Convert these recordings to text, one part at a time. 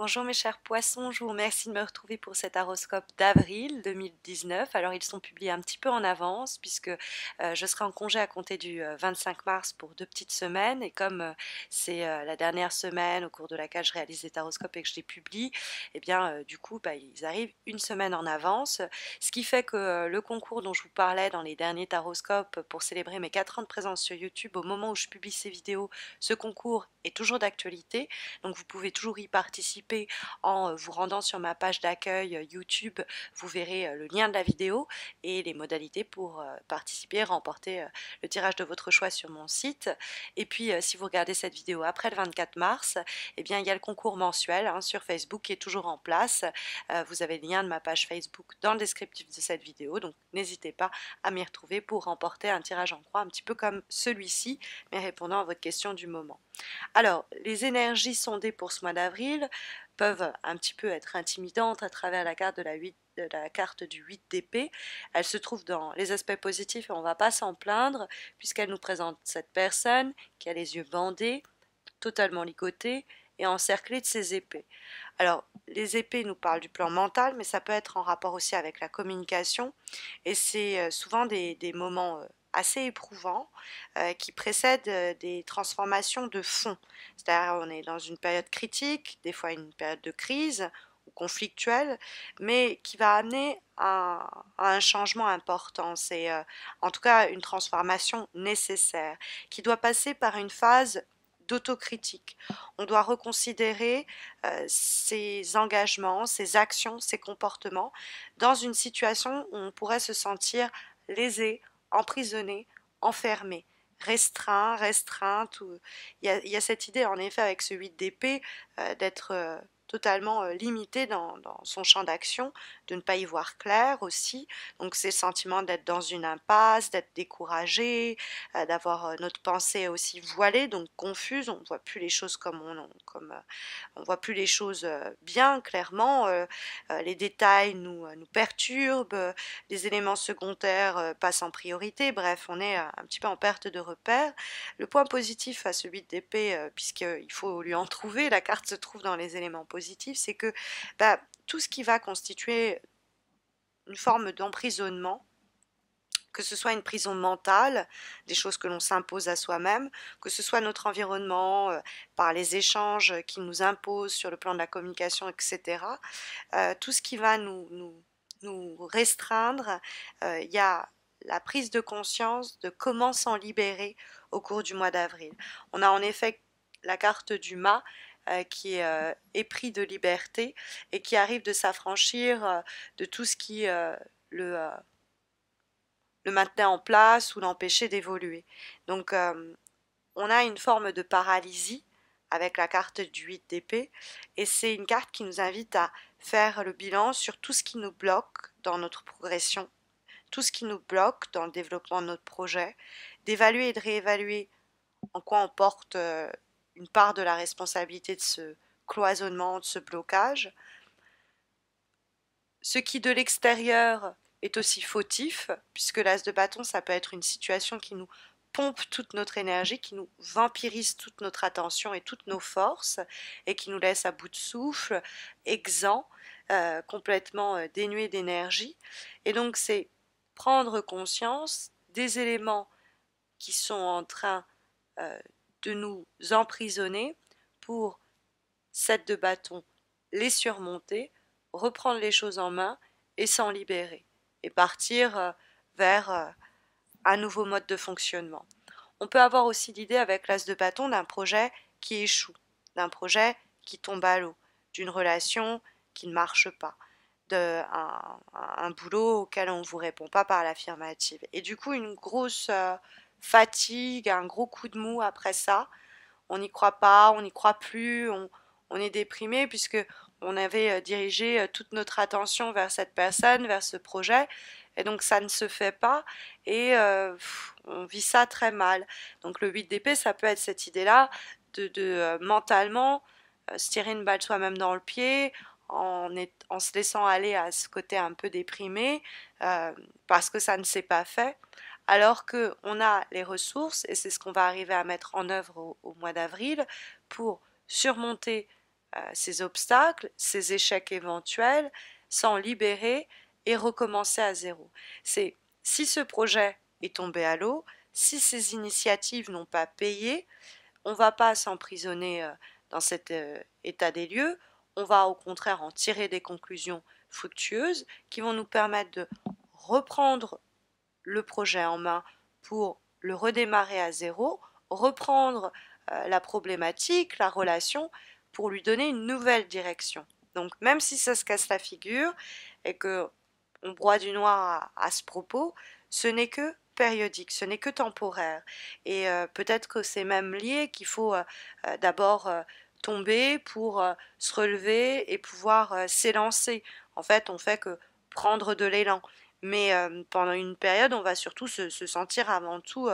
Bonjour mes chers poissons, je vous remercie de me retrouver pour cet horoscope d'avril 2019. Alors ils sont publiés un petit peu en avance puisque euh, je serai en congé à compter du 25 euh, mars pour deux petites semaines et comme euh, c'est la dernière semaine au cours de laquelle je réalise des taroscopes et que je les publie, eh bien du coup bah, ils arrivent une semaine en avance, ce qui fait que le concours dont je vous parlais dans les derniers taroscopes pour célébrer mes 4 ans de présence sur YouTube au moment où je publie ces vidéos, ce concours est toujours d'actualité, donc vous pouvez toujours y participer en vous rendant sur ma page d'accueil YouTube. Vous verrez le lien de la vidéo et les modalités pour participer, remporter le tirage de votre choix sur mon site. Et puis, si vous regardez cette vidéo après le 24 mars, eh bien, il y a le concours mensuel hein, sur Facebook qui est toujours en place. vous avez le lien de ma page Facebook dans le descriptif de cette vidéo, donc n'hésitez pas à m'y retrouver pour remporter un tirage en croix un petit peu comme celui-ci, mais répondant à votre question du moment. Alors, les énergies sondées pour ce mois d'avril peuvent un petit peu être intimidantes à travers la carte carte du 8 d'épée. Elle se trouve dans les aspects positifs et on ne va pas s'en plaindre puisqu'elle nous présente cette personne qui a les yeux bandés, totalement ligotés et encerclés de ses épées. Alors, les épées nous parlent du plan mental, mais ça peut être en rapport aussi avec la communication et c'est euh, souvent des, des moments euh, assez éprouvant euh, qui précède euh, des transformations de fond. C'est-à-dire on est dans une période critique, des fois une période de crise ou conflictuelle, mais qui va amener à, un changement important. C'est euh, en tout cas une transformation nécessaire qui doit passer par une phase d'autocritique. On doit reconsidérer ses engagements, ses actions, ses comportements dans une situation où on pourrait se sentir lésé, emprisonné, enfermé, restreint, restreinte. Il, y a, cette idée, en effet, avec ce 8 d'épée, euh, d'être euh, totalement euh, limité dans, son champ d'action, de ne pas y voir clair aussi. Donc le sentiments d'être dans une impasse, d'être découragé, euh, d'avoir euh, notre pensée aussi voilée, donc confuse, on ne voit plus les choses comme on, comme on voit plus les choses bien clairement, les détails nous, nous perturbent, les éléments secondaires passent en priorité, bref, on est un petit peu en perte de repère. Le point positif à celui de d'épée, puisqu'il faut lui en trouver, la carte se trouve dans les éléments positifs, c'est que bah, tout ce qui va constituer une forme d'emprisonnement, que ce soit une prison mentale, des choses que l'on s'impose à soi-même, que ce soit notre environnement, euh, par les échanges qui nous impose sur le plan de la communication, etc., euh, tout ce qui va nous, restreindre, euh, il y a la prise de conscience de comment s'en libérer au cours du mois d'avril. On a en effet la carte du mât euh, qui est pris euh, épris de liberté et qui arrive de s'affranchir euh, de tout ce qui le, le maintenait en place ou l'empêchait d'évoluer. Donc on a une forme de paralysie avec la carte du 8 d'épée et c'est une carte qui nous invite à faire le bilan sur tout ce qui nous bloque dans notre progression, tout ce qui nous bloque dans le développement de notre projet, d'évaluer et de réévaluer en quoi on porte part de la responsabilité de ce cloisonnement, de ce blocage. Ce qui de l'extérieur est aussi fautif, puisque l'as de bâton, ça peut être une situation qui nous pompe toute notre énergie, qui nous vampirise toute notre attention et toutes nos forces, et qui nous laisse à bout de souffle, exempt, euh, complètement euh, dénué d'énergie. Et donc c'est prendre conscience des éléments qui sont en train euh, de nous emprisonner pour cette de bâton, les surmonter, reprendre les choses en main et s'en libérer et partir euh, vers euh, un nouveau mode de fonctionnement. On peut avoir aussi l'idée avec l'as de bâton d'un projet qui échoue, d'un projet qui tombe à l'eau, d'une relation qui ne marche pas, d'un boulot auquel on ne vous répond pas par l'affirmative. Et du coup, une grosse, euh, fatigue, un gros coup de mou après ça. On n'y croit pas, on n'y croit plus, on, est déprimé puisque on avait euh, dirigé euh, toute notre attention vers cette personne, vers ce projet, et donc ça ne se fait pas et euh, on vit ça très mal. Donc le 8 d'épée, ça peut être cette idée-là de, mentalement se tirer une balle soi-même dans le pied en, en, se laissant aller à ce côté un peu déprimé parce que ça ne s'est pas fait alors qu'on a les ressources, et c'est ce qu'on va arriver à mettre en œuvre au, mois d'avril, pour surmonter euh, ces obstacles, ces échecs éventuels, s'en libérer et recommencer à zéro. C'est si ce projet est tombé à l'eau, si ces initiatives n'ont pas payé, on ne va pas s'emprisonner euh, dans cet euh, état des lieux, on va au contraire en tirer des conclusions fructueuses qui vont nous permettre de reprendre le projet en main pour le redémarrer à zéro, reprendre euh, la problématique, la relation, pour lui donner une nouvelle direction. Donc même si ça se casse la figure et que on broie du noir à, ce propos, ce n'est que périodique, ce n'est que temporaire. Et euh, peut-être que c'est même lié qu'il faut euh, d'abord tomber pour se relever et pouvoir s'élancer. En fait, on fait que prendre de l'élan. Mais pendant une période, on va surtout se, sentir avant tout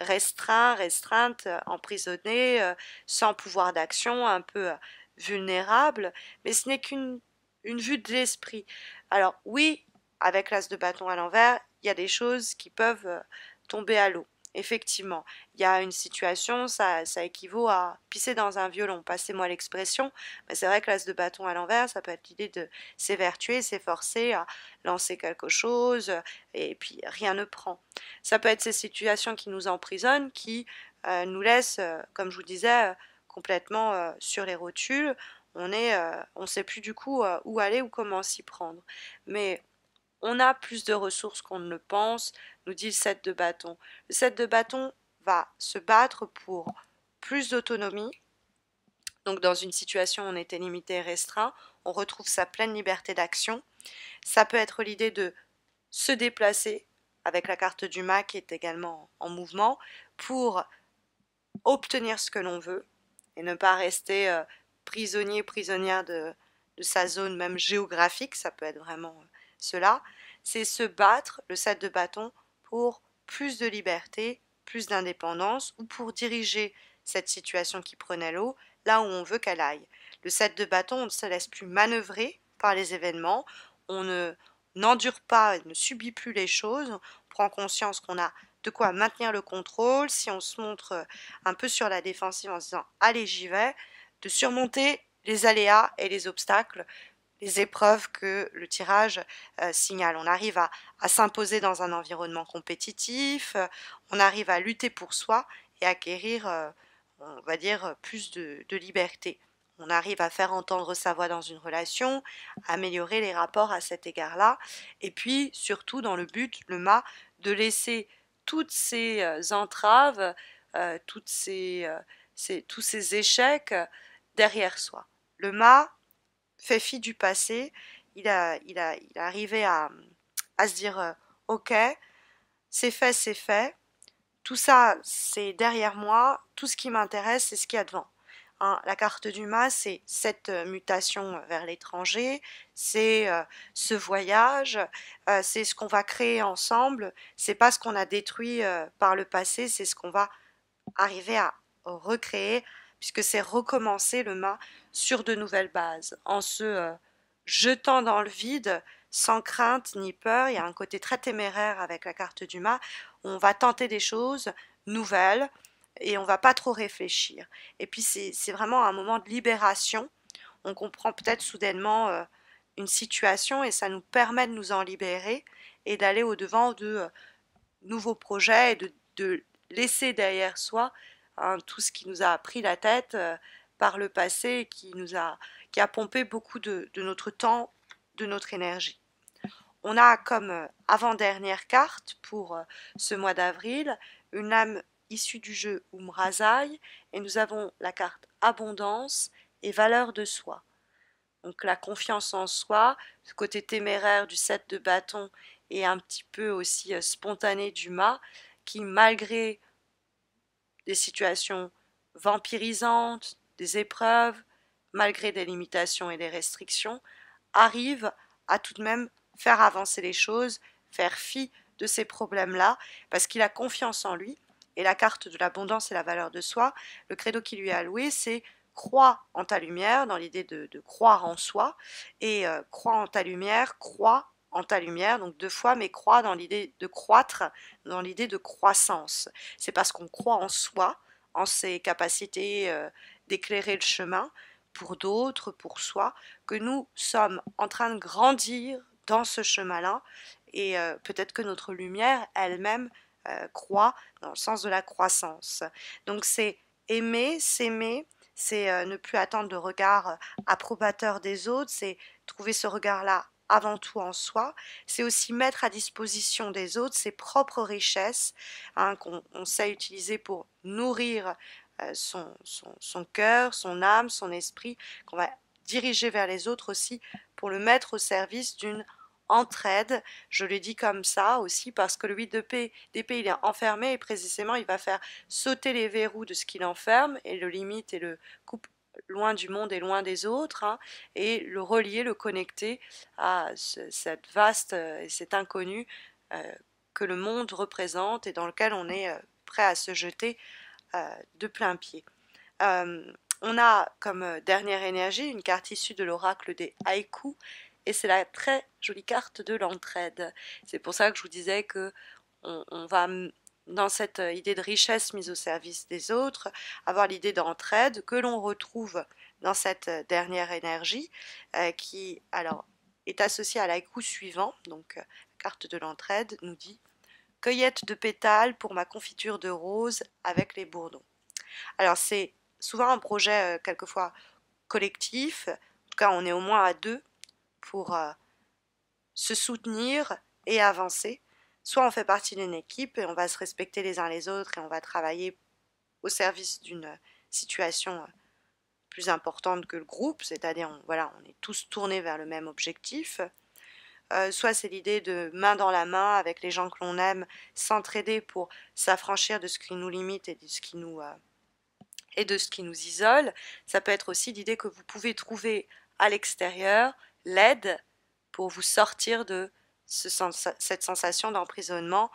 restreint, restreinte, emprisonné, sans pouvoir d'action, un peu vulnérable. Mais ce n'est qu'une une vue de l'esprit. Alors oui, avec l'as de bâton à l'envers, il y a des choses qui peuvent tomber à l'eau effectivement, il y a une situation, ça, ça équivaut à pisser dans un violon, passez-moi l'expression, mais c'est vrai que l'as de bâton à l'envers, ça peut être l'idée de s'évertuer, s'efforcer à lancer quelque chose, euh, et puis rien ne prend. Ça peut être ces situations qui nous emprisonnent, qui euh, nous laissent, euh, comme je vous disais, complètement sur les rotules, on est, sait plus du coup où aller ou comment s'y prendre. Mais on a plus de ressources qu'on ne le pense, nous dit le 7 de bâton. Le 7 de bâton va se battre pour plus d'autonomie. Donc dans une situation où on était limité et restreint, on retrouve sa pleine liberté d'action. Ça peut être l'idée de se déplacer avec la carte du mac qui est également en mouvement pour obtenir ce que l'on veut et ne pas rester euh, prisonnier, prisonnière de, sa zone même géographique. Ça peut être vraiment euh, cela, c'est se battre, le set de bâton, pour plus de liberté, plus d'indépendance, ou pour diriger cette situation qui prenait l'eau là où on veut qu'elle aille. Le set de bâton, on ne se laisse plus manœuvrer par les événements, on ne n'endure pas, ne subit plus les choses, on prend conscience qu'on a de quoi maintenir le contrôle, si on se montre euh, un peu sur la défensive en se disant allez j'y vais, de surmonter les aléas et les obstacles les épreuves que le tirage euh, signale. On arrive à, s'imposer dans un environnement compétitif, euh, on arrive à lutter pour soi et acquérir, euh, on va dire, plus de, liberté. On arrive à faire entendre sa voix dans une relation, à améliorer les rapports à cet égard-là, et puis surtout dans le but, le mât, de laisser toutes ces entraves, toutes tous ces échecs derrière soi. Le mât, fait fi du passé. Il a, il a, il a arrivé à, à se dire euh, ok, c'est fait, c'est fait. Tout ça, c'est derrière moi. Tout ce qui m'intéresse, c'est ce qu'il y a devant. Hein, la carte du masque, c'est cette euh, mutation vers l'étranger, c'est euh, ce voyage, c'est ce qu'on va créer ensemble, c'est pas ce qu'on a détruit par le passé, c'est ce qu'on va arriver à recréer, puisque c'est recommencer le mât sur de nouvelles bases, en se euh, jetant dans le vide sans crainte ni peur. Il y a un côté très téméraire avec la carte du mât. On va tenter des choses nouvelles et on va pas trop réfléchir. Et puis c'est vraiment un moment de libération. On comprend peut-être soudainement euh, une situation et ça nous permet de nous en libérer et d'aller au-devant de euh, nouveaux projets et de laisser derrière soi Hein, tout ce qui nous a pris la tête euh, par le passé, qui nous a, qui a pompé beaucoup de, notre temps, de notre énergie. On a comme euh, avant-dernière carte pour euh, ce mois d'avril une âme issue du jeu oumrazaille et nous avons la carte Abondance et Valeur de soi. Donc la confiance en soi, ce côté téméraire du 7 de bâton et un petit peu aussi spontané du mât qui malgré des situations vampirisantes, des épreuves, malgré des limitations et des restrictions, arrive à tout de même faire avancer les choses, faire fi de ces problèmes-là, parce qu'il a confiance en lui. Et la carte de l'abondance et la valeur de soi, le credo qui lui est alloué, c'est crois en ta lumière, dans l'idée de, croire en soi, et euh, crois en ta lumière, crois en ta lumière, donc deux fois, mais croit dans l'idée de croître, dans l'idée de croissance. C'est parce qu'on croit en soi, en ses capacités euh, d'éclairer le chemin pour d'autres, pour soi, que nous sommes en train de grandir dans ce chemin-là, et euh, peut-être que notre lumière elle-même euh, croit dans le sens de la croissance. Donc c'est aimer, s'aimer, c'est ne plus attendre de regard approbateur des autres, c'est trouver ce regard-là avant tout en soi, c'est aussi mettre à disposition des autres ses propres richesses hein, qu'on sait utiliser pour nourrir euh, son, son cœur, son âme, son esprit, qu'on va diriger vers les autres aussi pour le mettre au service d'une entraide. Je le dis comme ça aussi parce que le 8 de paix, d'épée, il est enfermé et précisément il va faire sauter les verrous de ce qu'il enferme et le limite et le coupe loin du monde et loin des autres, hein, et le relier, le connecter à cette vaste euh, et cet inconnu euh, que le monde représente et dans lequel on est euh, prêt à se jeter de plein pied. on a comme dernière énergie une carte issue de l'oracle des haïkus, et c'est la très jolie carte de l'entraide. C'est pour ça que je vous disais que on va dans cette euh, idée de richesse mise au service des autres, avoir l'idée d'entraide que l'on retrouve dans cette euh, dernière énergie euh, qui alors est associée à l'aïkou suivant, donc la carte de l'entraide nous dit cueillette de pétales pour ma confiture de rose avec les bourdons. Alors c'est souvent un projet quelquefois collectif, en tout cas on est au moins à deux pour se soutenir et avancer soit on fait partie d'une équipe et on va se respecter les uns les autres et on va travailler au service d'une euh, situation euh, plus importante que le groupe, c'est-à-dire on, voilà, on est tous tournés vers le même objectif. Euh, soit c'est l'idée de main dans la main avec les gens que l'on aime, s'entraider pour s'affranchir de ce qui nous limite et de ce qui nous, et de ce qui nous isole. Ça peut être aussi l'idée que vous pouvez trouver à l'extérieur l'aide pour vous sortir de cette sensation d'emprisonnement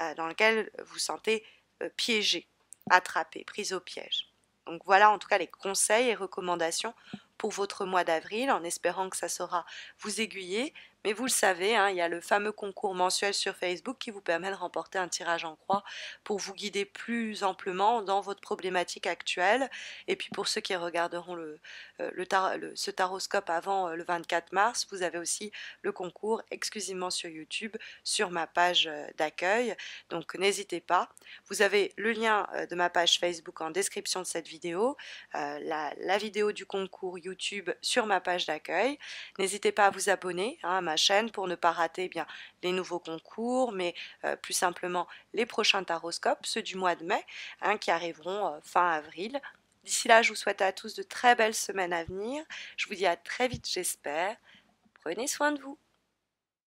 euh, dans laquelle vous sentez euh, piégé, attrapé, pris au piège. Donc voilà en tout cas les conseils et recommandations pour votre mois d'avril en espérant que ça saura vous aiguiller mais vous le savez, hein, il y a le fameux concours mensuel sur Facebook qui vous permet de remporter un tirage en croix pour vous guider plus amplement dans votre problématique actuelle. Et puis pour ceux qui regarderont le, euh, le, ce taroscope avant euh, le 24 mars, vous avez aussi le concours exclusivement sur YouTube, sur ma page euh, d'accueil. Donc n'hésitez pas. Vous avez le lien de ma page Facebook en description de cette vidéo, la, vidéo du concours YouTube sur ma page d'accueil. N'hésitez pas à vous abonner hein, à ma chaîne pour ne pas rater eh bien les nouveaux concours, mais euh, plus simplement les prochains taroscopes, ceux du mois de mai, hein, qui arriveront euh, fin avril. D'ici là, je vous souhaite à tous de très belles semaines à venir. Je vous dis à très vite, j'espère. Prenez soin de vous.